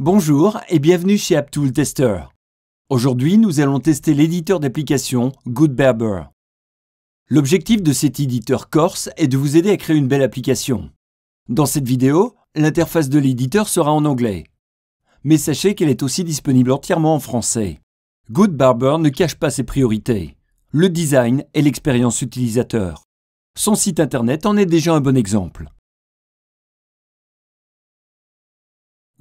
Bonjour et bienvenue chez AppTool Tester. Aujourd'hui, nous allons tester l'éditeur d'application GoodBarber. L'objectif de cet éditeur corse est de vous aider à créer une belle application. Dans cette vidéo, l'interface de l'éditeur sera en anglais. Mais sachez qu'elle est aussi disponible entièrement en français. GoodBarber ne cache pas ses priorités, le design et l'expérience utilisateur. Son site internet en est déjà un bon exemple.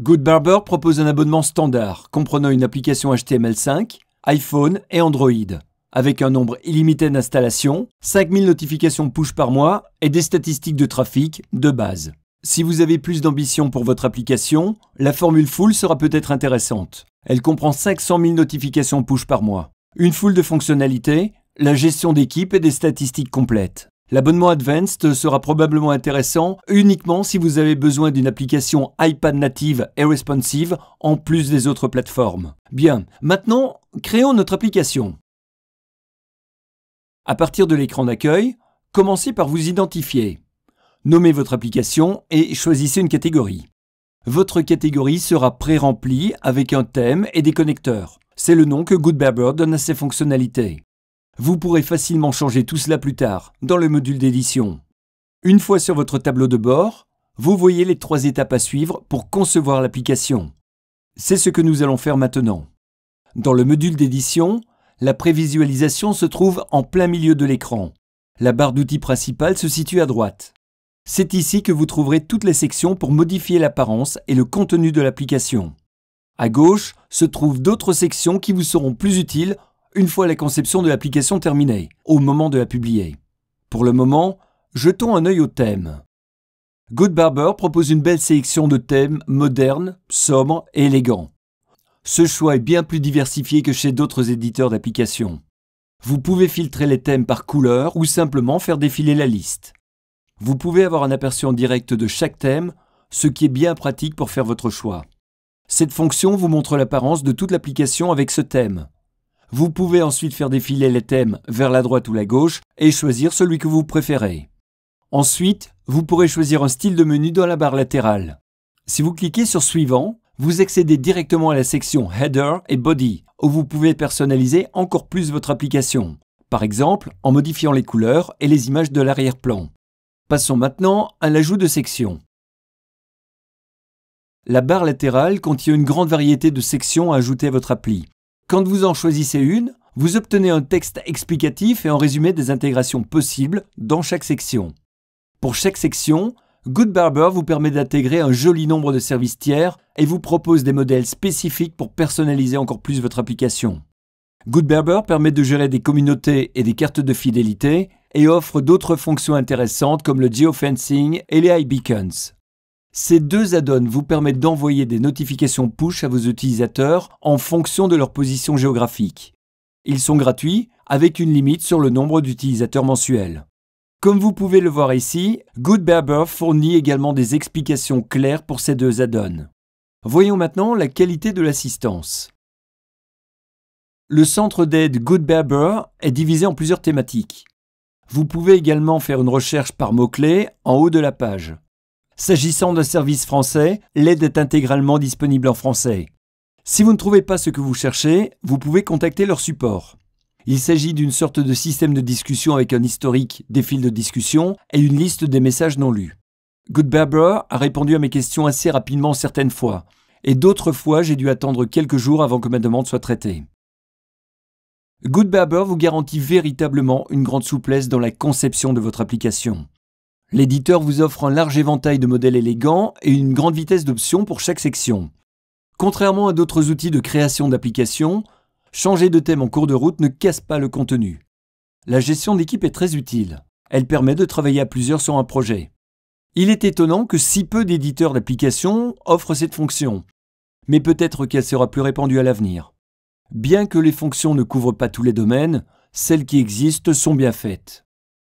GoodBarber propose un abonnement standard comprenant une application HTML5, iPhone et Android, avec un nombre illimité d'installations, 5000 notifications push par mois et des statistiques de trafic de base. Si vous avez plus d'ambition pour votre application, la formule full sera peut-être intéressante. Elle comprend 500 000 notifications push par mois, une foule de fonctionnalités, la gestion d'équipe et des statistiques complètes. L'abonnement Advanced sera probablement intéressant uniquement si vous avez besoin d'une application iPad native et responsive en plus des autres plateformes. Bien, maintenant, créons notre application. À partir de l'écran d'accueil, commencez par vous identifier. Nommez votre application et choisissez une catégorie. Votre catégorie sera pré-remplie avec un thème et des connecteurs. C'est le nom que Goodbarber donne à ses fonctionnalités. Vous pourrez facilement changer tout cela plus tard, dans le module d'édition. Une fois sur votre tableau de bord, vous voyez les trois étapes à suivre pour concevoir l'application. C'est ce que nous allons faire maintenant. Dans le module d'édition, la prévisualisation se trouve en plein milieu de l'écran. La barre d'outils principale se situe à droite. C'est ici que vous trouverez toutes les sections pour modifier l'apparence et le contenu de l'application. À gauche se trouvent d'autres sections qui vous seront plus utiles une fois la conception de l'application terminée, au moment de la publier. Pour le moment, jetons un œil au thème. Goodbarber propose une belle sélection de thèmes modernes, sobres et élégants. Ce choix est bien plus diversifié que chez d'autres éditeurs d'applications. Vous pouvez filtrer les thèmes par couleur ou simplement faire défiler la liste. Vous pouvez avoir un aperçu en direct de chaque thème, ce qui est bien pratique pour faire votre choix. Cette fonction vous montre l'apparence de toute l'application avec ce thème, vous pouvez ensuite faire défiler les thèmes vers la droite ou la gauche et choisir celui que vous préférez. Ensuite, vous pourrez choisir un style de menu dans la barre latérale. Si vous cliquez sur Suivant, vous accédez directement à la section Header et Body, où vous pouvez personnaliser encore plus votre application, par exemple en modifiant les couleurs et les images de l'arrière-plan. Passons maintenant à l'ajout de sections. La barre latérale contient une grande variété de sections à ajouter à votre appli. Quand vous en choisissez une, vous obtenez un texte explicatif et un résumé des intégrations possibles dans chaque section. Pour chaque section, GoodBarber vous permet d'intégrer un joli nombre de services tiers et vous propose des modèles spécifiques pour personnaliser encore plus votre application. GoodBarber permet de gérer des communautés et des cartes de fidélité et offre d'autres fonctions intéressantes comme le geofencing et les iBeacons. Ces deux add-ons vous permettent d'envoyer des notifications push à vos utilisateurs en fonction de leur position géographique. Ils sont gratuits avec une limite sur le nombre d'utilisateurs mensuels. Comme vous pouvez le voir ici, GoodBerber fournit également des explications claires pour ces deux add-ons. Voyons maintenant la qualité de l'assistance. Le centre d'aide GoodBerber est divisé en plusieurs thématiques. Vous pouvez également faire une recherche par mots-clés en haut de la page. S'agissant d'un service français, l'aide est intégralement disponible en français. Si vous ne trouvez pas ce que vous cherchez, vous pouvez contacter leur support. Il s'agit d'une sorte de système de discussion avec un historique, des fils de discussion et une liste des messages non lus. Goodbarber a répondu à mes questions assez rapidement certaines fois, et d'autres fois j'ai dû attendre quelques jours avant que ma demande soit traitée. Goodbarber vous garantit véritablement une grande souplesse dans la conception de votre application. L'éditeur vous offre un large éventail de modèles élégants et une grande vitesse d'options pour chaque section. Contrairement à d'autres outils de création d'applications, changer de thème en cours de route ne casse pas le contenu. La gestion d'équipe est très utile. Elle permet de travailler à plusieurs sur un projet. Il est étonnant que si peu d'éditeurs d'applications offrent cette fonction, mais peut-être qu'elle sera plus répandue à l'avenir. Bien que les fonctions ne couvrent pas tous les domaines, celles qui existent sont bien faites.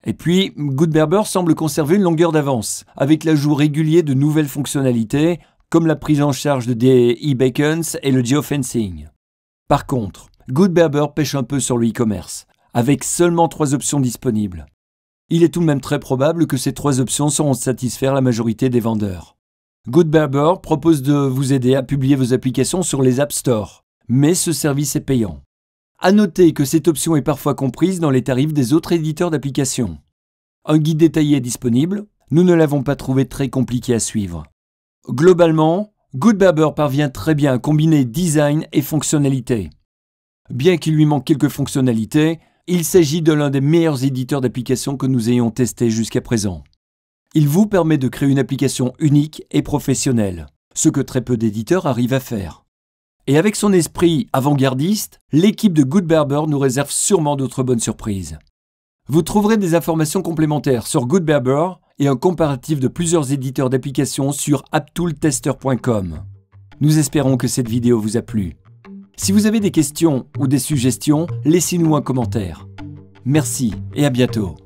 Et puis, Goodberber semble conserver une longueur d'avance, avec l'ajout régulier de nouvelles fonctionnalités, comme la prise en charge de des e et le geofencing. Par contre, Goodberber pêche un peu sur le e-commerce, avec seulement trois options disponibles. Il est tout de même très probable que ces trois options sauront satisfaire la majorité des vendeurs. Goodberber propose de vous aider à publier vos applications sur les App Store, mais ce service est payant. À noter que cette option est parfois comprise dans les tarifs des autres éditeurs d'applications. Un guide détaillé est disponible, nous ne l'avons pas trouvé très compliqué à suivre. Globalement, GoodBarber parvient très bien à combiner design et fonctionnalité. Bien qu'il lui manque quelques fonctionnalités, il s'agit de l'un des meilleurs éditeurs d'applications que nous ayons testé jusqu'à présent. Il vous permet de créer une application unique et professionnelle, ce que très peu d'éditeurs arrivent à faire. Et avec son esprit avant-gardiste, l'équipe de Good nous réserve sûrement d'autres bonnes surprises. Vous trouverez des informations complémentaires sur GoodBerber et un comparatif de plusieurs éditeurs d'applications sur aptooltester.com. Nous espérons que cette vidéo vous a plu. Si vous avez des questions ou des suggestions, laissez-nous un commentaire. Merci et à bientôt.